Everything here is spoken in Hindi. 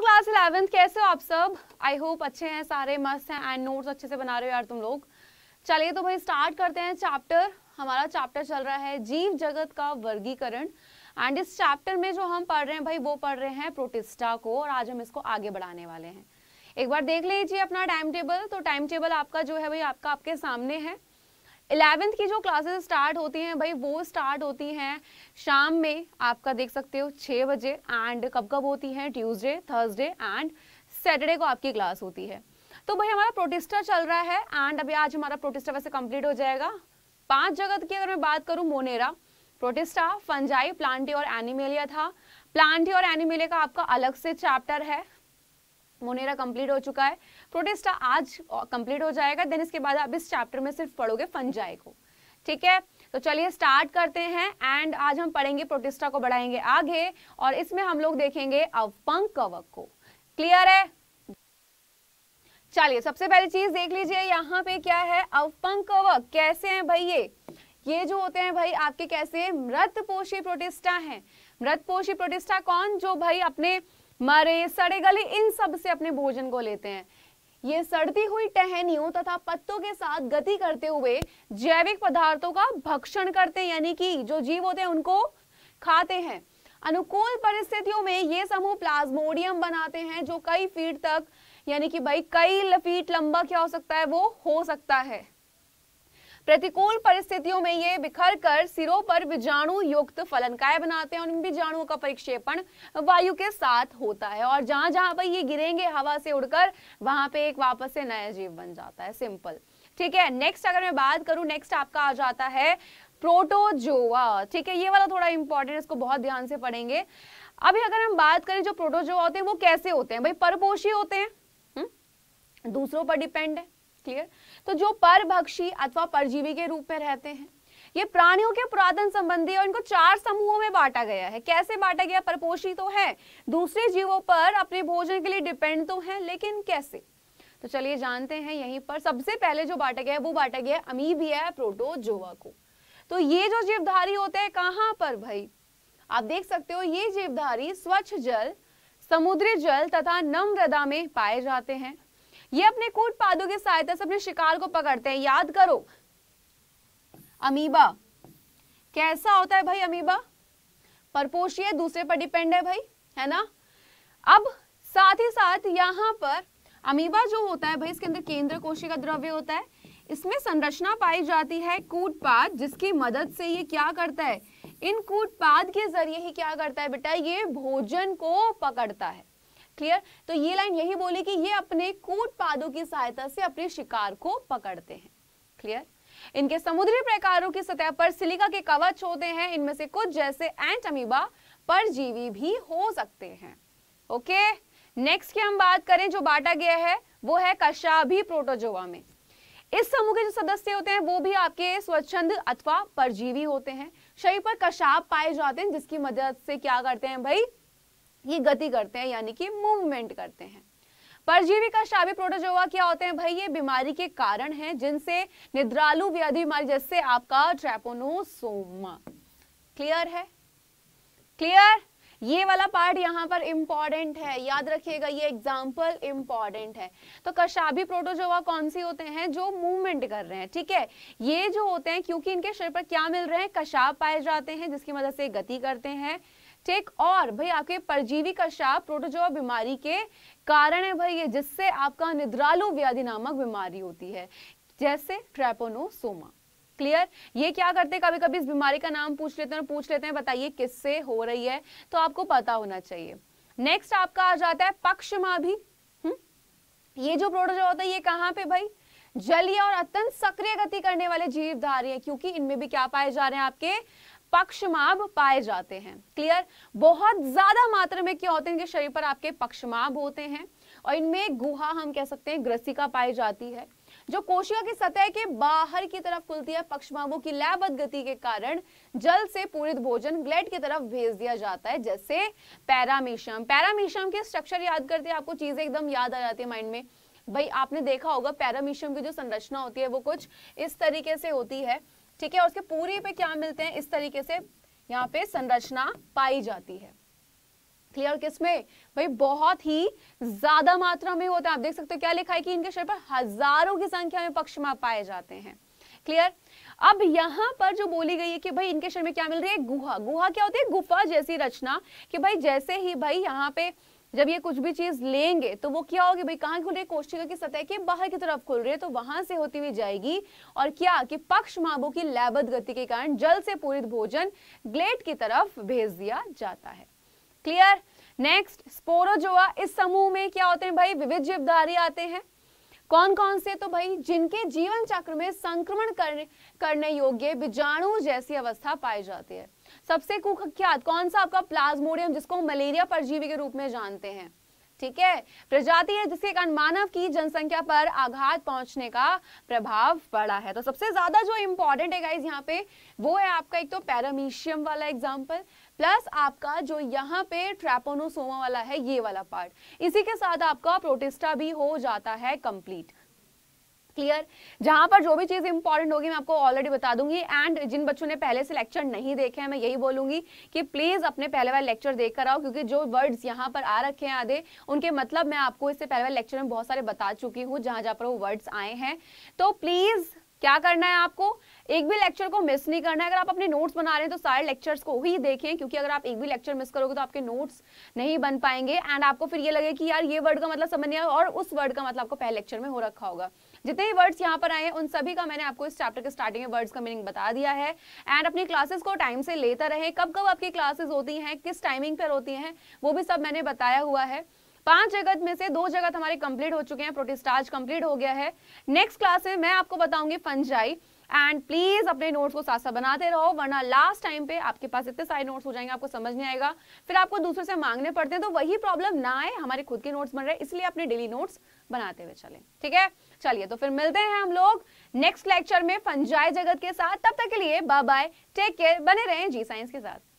क्लास इलेवेंथ कैसे हो आप सब आई होप अच्छे हैं सारे मस्त हैं एंड नोट्स अच्छे से बना रहे हो यार तुम लोग चलिए तो भाई स्टार्ट करते हैं चैप्टर हमारा चैप्टर चल रहा है जीव जगत का वर्गीकरण एंड इस चैप्टर में जो हम पढ़ रहे हैं भाई वो पढ़ रहे हैं प्रोटिस्टा को और आज हम इसको आगे बढ़ाने वाले हैं एक बार देख लीजिए अपना टाइम टेबल तो टाइम टेबल आपका जो है भाई आपका आपके सामने है इलेवेंथ की जो क्लासेस स्टार्ट होती हैं भाई वो स्टार्ट होती हैं शाम में आपका देख सकते हो छः बजे एंड कब कब होती हैं ट्यूसडे थर्सडे एंड सैटरडे को आपकी क्लास होती है तो भाई हमारा प्रोटेस्टर चल रहा है एंड अभी आज हमारा प्रोटेस्टर वैसे कंप्लीट हो जाएगा पांच जगत की अगर मैं बात करूँ मोनेरा प्रोटेस्टा फंजाई प्लांटी और एनिमेलिया था प्लांटी और एनिमेलिया का आपका अलग से चैप्टर है मोनेरा कंप्लीट हो चुका है प्रोटेस्टा आज कंप्लीट हो जाएगा देन इसके बाद आप इस चैप्टर में सिर्फ पढ़ोगे फंजाई को ठीक है तो चलिए स्टार्ट करते हैं एंड आज हम पढ़ेंगे प्रोटेस्टा को बढ़ाएंगे आगे और इसमें हम लोग देखेंगे अवपंक कवक को क्लियर है चलिए सबसे पहली चीज देख लीजिए यहाँ पे क्या है अवपंक कवक कैसे हैं भाई ये ये जो होते हैं भाई आपके कैसे मृत मृतपोषी प्रोटेस्टा मृत पोषी प्रोटेस्टा कौन जो भाई अपने मरे सड़े गले इन सब से अपने भोजन को लेते हैं ये सड़ती हुई टहनियों तथा पत्तों के साथ गति करते हुए जैविक पदार्थों का भक्षण करते हैं यानी कि जो जीव होते हैं उनको खाते हैं अनुकूल परिस्थितियों में ये समूह प्लाज्मोडियम बनाते हैं जो कई फीट तक यानी कि भाई कई फीट लंबा क्या हो सकता है वो हो सकता है प्रतिकूल परिस्थितियों में ये बिखर कर सिरों पर बीजाणु युक्त फलनकाय बनाते हैं उन बीजाणुओं का परिक्षेपण वायु के साथ होता है और जहां जहां पर ये गिरेंगे हवा से उड़कर वहां पे एक वापस से नया जीव बन जाता है सिंपल ठीक है नेक्स्ट अगर मैं बात करूं नेक्स्ट आपका आ जाता है प्रोटोजोआ ठीक है ये वाला थोड़ा इंपॉर्टेंट इसको बहुत ध्यान से पढ़ेंगे अभी अगर हम बात करें जो प्रोटोजोआ होते हैं वो कैसे होते हैं भाई परपोषी होते हैं हम्म? दूसरों पर डिपेंड है क्लियर तो जो परभक्षी अथवा परजीवी के रूप में रहते हैं ये प्राणियों के पुरातन संबंधी और इनको चार समूहों में बांटा गया है कैसे बांटा गया परपोषी तो है दूसरे जीवों पर अपने भोजन के लिए डिपेंड तो है लेकिन कैसे तो चलिए जानते हैं यहीं पर सबसे पहले जो बांटा गया है वो बांटा गया है अमीबिया प्रोटोजोआ को तो ये जो जीवधारी होते हैं कहाँ पर भाई आप देख सकते हो ये जीवधारी स्वच्छ जल समुद्री जल तथा नम में पाए जाते हैं ये अपने कूट पादों की सहायता से अपने शिकार को पकड़ते हैं याद करो अमीबा कैसा होता है भाई अमीबा परपोषी है दूसरे पर डिपेंड है भाई है ना अब साथ ही साथ यहाँ पर अमीबा जो होता है भाई इसके अंदर केंद्र कोशिका द्रव्य होता है इसमें संरचना पाई जाती है कूटपाद जिसकी मदद से ये क्या करता है इन कूटपाद के जरिए ही क्या करता है बेटा ये भोजन को पकड़ता है क्लियर तो ये लाइन यही बोली कि ये अपने कूट पादों की सहायता से अपने शिकार को पकड़ते हैं क्लियर इनके समुद्री प्रकारों की सतह पर सिलिका के कवच होते हैं इनमें से कुछ जैसे एंट अमीबा परजीवी भी हो सकते हैं ओके नेक्स्ट की हम बात करें जो बांटा गया है वो है कशाभी प्रोटोजोवा में इस समूह के जो सदस्य होते हैं वो भी आपके स्वच्छंद अथवा परजीवी होते हैं शरीर पर कशाब पाए जाते हैं जिसकी मदद से क्या करते हैं भाई ये गति करते हैं यानी कि मूवमेंट करते हैं परजीवी का शाबी प्रोटोजोवा क्या होते हैं भाई ये बीमारी के कारण है जिनसे निद्रालु व्याधि बीमारी जैसे आपका ट्रेपोनोसोमा क्लियर है क्लियर ये वाला पार्ट यहाँ पर इम्पॉर्टेंट है याद रखिएगा ये एग्जाम्पल इम्पॉर्टेंट है तो कशाबी प्रोटोजोवा कौन सी होते हैं जो मूवमेंट कर रहे हैं ठीक है ये जो होते हैं क्योंकि इनके शरीर पर क्या मिल रहे हैं कशाब पाए जाते हैं जिसकी मदद से गति करते हैं ठीक और भाई आपके परजीवी का शाप प्रोटोजोआ बीमारी के कारण है भाई ये जिससे आपका निद्रालु व्याधि नामक बीमारी होती है जैसे ट्रेपोनोसोमा क्लियर ये क्या करते हैं कभी कभी इस बीमारी का नाम पूछ लेते हैं और पूछ लेते हैं बताइए किससे हो रही है तो आपको पता होना चाहिए नेक्स्ट आपका आ जाता है पक्षमाभी हम्म? ये जो प्रोटोजो होता है ये कहाँ पे भाई जलीय और अत्यंत सक्रिय गति करने वाले जीवधारी है क्योंकि इनमें भी क्या पाए जा रहे हैं आपके पक्षमाभ पाए जाते हैं क्लियर बहुत ज्यादा मात्रा में क्या होते हैं इनके शरीर पर आपके पक्षमाभ होते हैं और इनमें गुहा हम कह सकते हैं ग्रसिका पाई जाती है जो कोशिका की सतह के बाहर की तरफ खुलती है पक्षमाभों की लयबद्ध गति के कारण जल से पूरित भोजन ग्लेट की तरफ भेज दिया जाता है जैसे पैरामीशियम पैरामीशियम के स्ट्रक्चर याद करते हैं आपको चीजें एकदम याद आ जाती है माइंड में भाई आपने देखा होगा पैरामीशियम की जो संरचना होती है वो कुछ इस तरीके से होती है ठीक है और उसके पूरे पे क्या मिलते हैं इस तरीके से यहाँ पे संरचना पाई जाती है क्लियर किसमें भाई बहुत ही ज्यादा मात्रा में होता है आप देख सकते हो क्या लिखा है कि इनके शरीर पर हजारों की संख्या में पक्षमा पाए जाते हैं क्लियर अब यहां पर जो बोली गई है कि भाई इनके शरीर में क्या मिल रही है गुहा गुहा क्या होती है गुफा जैसी रचना कि भाई जैसे ही भाई यहाँ पे जब ये कुछ भी चीज लेंगे तो वो क्या होगी भाई कहाँ खुल रही है कोशिका की सतह के बाहर की तरफ खुल रही है तो वहां से होती हुई जाएगी और क्या कि पक्ष माबो की लैबद गति के कारण जल से पूरित भोजन ग्लेट की तरफ भेज दिया जाता है क्लियर नेक्स्ट स्पोरोजोआ इस समूह में क्या होते हैं भाई विविध जीवधारी आते हैं कौन कौन से तो भाई जिनके जीवन चक्र में संक्रमण करने करने योग्य बीजाणु जैसी अवस्था पाई जाती है सबसे कुख्यात कौन सा आपका प्लाज्मोडियम जिसको मलेरिया परजीवी के रूप में जानते हैं ठीक है प्रजाति है जिसके कारण मानव की जनसंख्या पर आघात पहुंचने का प्रभाव पड़ा है तो सबसे ज्यादा जो इंपॉर्टेंट है गाइज यहाँ पे वो है आपका एक तो पैरामीशियम वाला एग्जाम्पल प्लस आपका जो यहाँ पे ट्रेपोनोसोमा वाला है ये वाला पार्ट इसी के साथ आपका प्रोटेस्टा भी हो जाता है कंप्लीट क्लियर जहां पर जो भी चीज इंपॉर्टेंट होगी मैं आपको ऑलरेडी बता दूंगी एंड जिन बच्चों ने पहले से लेक्चर नहीं देखे हैं मैं यही बोलूंगी कि प्लीज अपने पहले वाले लेक्चर देख कर आओ क्योंकि जो वर्ड्स यहाँ पर आ रखे हैं आधे उनके मतलब मैं आपको इससे पहले वाले लेक्चर में बहुत सारे बता चुकी हूँ जहां जहां पर वो वर्ड्स आए हैं तो प्लीज क्या करना है आपको एक भी लेक्चर को मिस नहीं करना है अगर आप अपने नोट्स बना रहे हैं तो सारे लेक्चर्स को ही देखें क्योंकि अगर आप एक भी लेक्चर मिस करोगे तो आपके नोट्स नहीं बन पाएंगे एंड आपको फिर ये लगे कि यार ये वर्ड का मतलब समझ नहीं आया और उस वर्ड का मतलब आपको पहले लेक्चर में हो रखा होगा जितने भी वर्ड्स यहाँ पर आए हैं उन सभी का मैंने आपको इस चैप्टर के स्टार्टिंग में वर्ड्स का मीनिंग बता दिया है एंड अपनी क्लासेस को टाइम से लेता रहे कब कब आपकी क्लासेस होती हैं किस टाइमिंग पर होती हैं वो भी सब मैंने बताया हुआ है पांच जगत में से दो जगत हमारे कंप्लीट हो चुके हैं प्रोटीस्टार्ज कंप्लीट हो गया है नेक्स्ट क्लास में मैं आपको बताऊंगी फंजाई एंड प्लीज अपने नोट्स को साथ साथ बनाते रहो वरना लास्ट टाइम पे आपके पास इतने सारे नोट्स हो जाएंगे आपको समझ नहीं आएगा फिर आपको दूसरे से मांगने पड़ते हैं तो वही प्रॉब्लम ना आए हमारे खुद के नोट्स बन रहे इसलिए अपने डेली नोट्स बनाते हुए चले ठीक है चलिए तो फिर मिलते हैं हम लोग नेक्स्ट लेक्चर में फंजाई जगत के साथ तब तक के लिए बाय बाय टेक केयर बने रहे जी साइंस के साथ